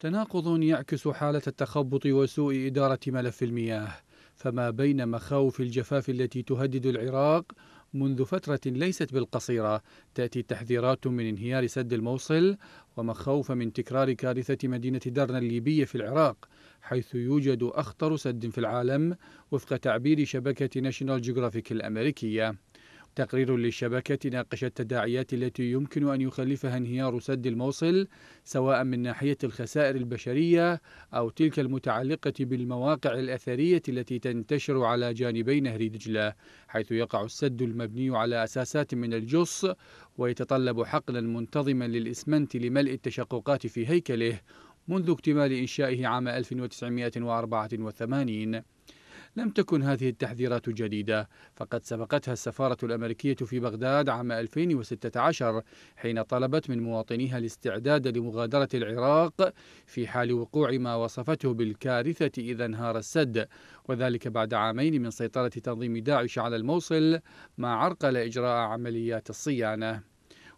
تناقض يعكس حالة التخبط وسوء إدارة ملف المياه فما بين مخاوف الجفاف التي تهدد العراق منذ فترة ليست بالقصيرة تأتي تحذيرات من انهيار سد الموصل ومخاوف من تكرار كارثة مدينة درنا الليبية في العراق حيث يوجد أخطر سد في العالم وفق تعبير شبكة ناشونال جيوغرافيك الأمريكية تقرير للشبكة ناقش التداعيات التي يمكن أن يخلفها انهيار سد الموصل سواء من ناحية الخسائر البشرية أو تلك المتعلقة بالمواقع الأثرية التي تنتشر على جانبي نهر دجلة حيث يقع السد المبني على أساسات من الجص ويتطلب حقلا منتظما للإسمنت لملء التشققات في هيكله منذ اكتمال إنشائه عام 1984 لم تكن هذه التحذيرات جديدة فقد سبقتها السفارة الأمريكية في بغداد عام 2016 حين طلبت من مواطنيها الاستعداد لمغادرة العراق في حال وقوع ما وصفته بالكارثة إذا انهار السد وذلك بعد عامين من سيطرة تنظيم داعش على الموصل ما عرقل إجراء عمليات الصيانة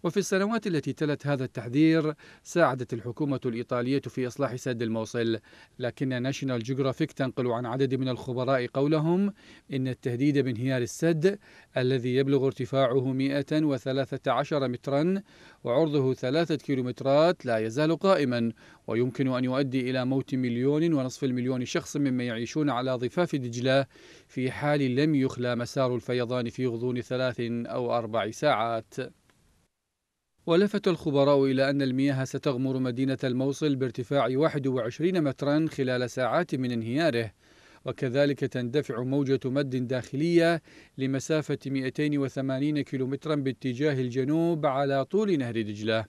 وفي السنوات التي تلت هذا التحذير ساعدت الحكومة الإيطالية في إصلاح سد الموصل لكن ناشيونال جيوغرافيك تنقل عن عدد من الخبراء قولهم إن التهديد بانهيار السد الذي يبلغ ارتفاعه 113 مترا وعرضه ثلاثة كيلومترات لا يزال قائما ويمكن أن يؤدي إلى موت مليون ونصف المليون شخص ممن يعيشون على ضفاف دجلة في حال لم يخلى مسار الفيضان في غضون ثلاث أو أربع ساعات ولفت الخبراء إلى أن المياه ستغمر مدينة الموصل بارتفاع 21 مترا خلال ساعات من انهياره وكذلك تندفع موجة مد داخلية لمسافة 280 كيلومترا باتجاه الجنوب على طول نهر دجلة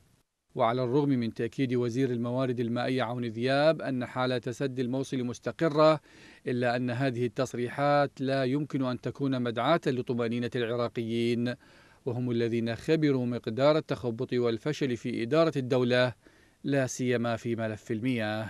وعلى الرغم من تأكيد وزير الموارد المائية عون ذياب أن حالة سد الموصل مستقرة إلا أن هذه التصريحات لا يمكن أن تكون مدعاة لطمأنينة العراقيين وهم الذين خبروا مقدار التخبط والفشل في إدارة الدولة لا سيما في ملف المياه